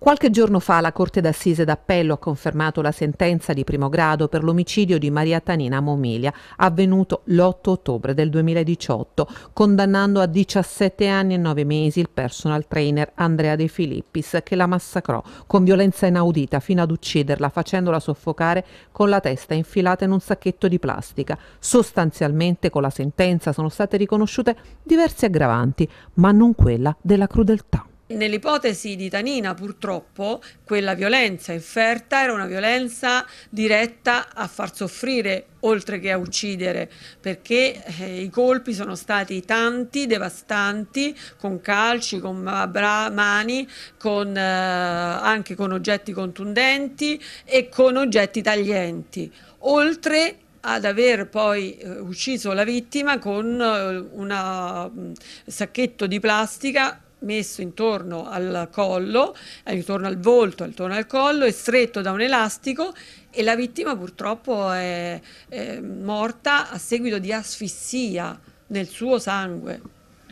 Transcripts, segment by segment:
Qualche giorno fa la Corte d'Assise d'Appello ha confermato la sentenza di primo grado per l'omicidio di Maria Tanina Momilia, avvenuto l'8 ottobre del 2018, condannando a 17 anni e 9 mesi il personal trainer Andrea De Filippis, che la massacrò con violenza inaudita fino ad ucciderla facendola soffocare con la testa infilata in un sacchetto di plastica. Sostanzialmente con la sentenza sono state riconosciute diverse aggravanti, ma non quella della crudeltà. Nell'ipotesi di Tanina, purtroppo, quella violenza inferta era una violenza diretta a far soffrire oltre che a uccidere, perché eh, i colpi sono stati tanti, devastanti, con calci, con mani, con, eh, anche con oggetti contundenti e con oggetti taglienti, oltre ad aver poi eh, ucciso la vittima con eh, un mm, sacchetto di plastica messo intorno al collo, eh, intorno al volto, intorno al collo, è stretto da un elastico e la vittima purtroppo è, è morta a seguito di asfissia nel suo sangue.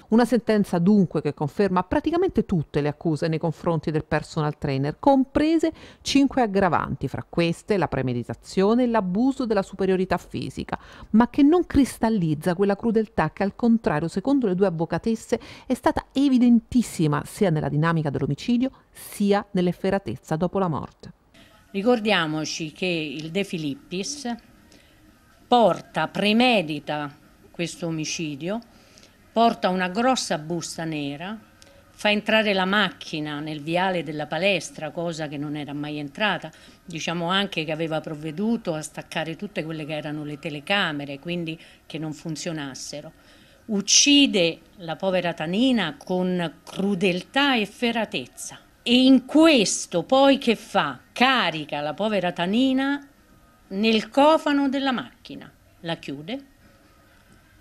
Una sentenza dunque che conferma praticamente tutte le accuse nei confronti del personal trainer, comprese cinque aggravanti, fra queste la premeditazione e l'abuso della superiorità fisica, ma che non cristallizza quella crudeltà che al contrario, secondo le due avvocatesse, è stata evidentissima sia nella dinamica dell'omicidio sia nell'efferatezza dopo la morte. Ricordiamoci che il De Filippis porta, premedita questo omicidio, porta una grossa busta nera, fa entrare la macchina nel viale della palestra, cosa che non era mai entrata, diciamo anche che aveva provveduto a staccare tutte quelle che erano le telecamere, quindi che non funzionassero. Uccide la povera Tanina con crudeltà e feratezza. E in questo poi che fa? Carica la povera Tanina nel cofano della macchina, la chiude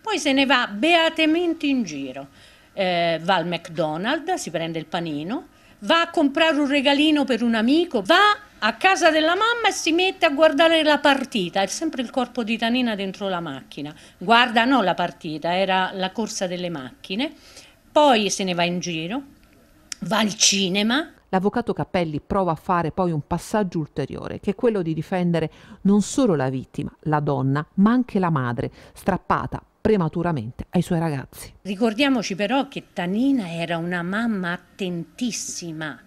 poi se ne va beatamente in giro. Eh, va al McDonald's, si prende il panino, va a comprare un regalino per un amico, va a casa della mamma e si mette a guardare la partita. È sempre il corpo di Tanina dentro la macchina. Guarda, no la partita, era la corsa delle macchine. Poi se ne va in giro, va al cinema, l'avvocato Cappelli prova a fare poi un passaggio ulteriore, che è quello di difendere non solo la vittima, la donna, ma anche la madre, strappata prematuramente ai suoi ragazzi. Ricordiamoci però che Tanina era una mamma attentissima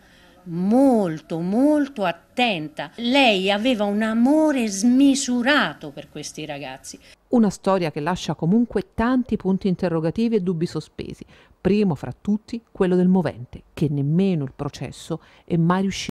molto molto attenta. Lei aveva un amore smisurato per questi ragazzi. Una storia che lascia comunque tanti punti interrogativi e dubbi sospesi, primo fra tutti quello del movente, che nemmeno il processo è mai riuscito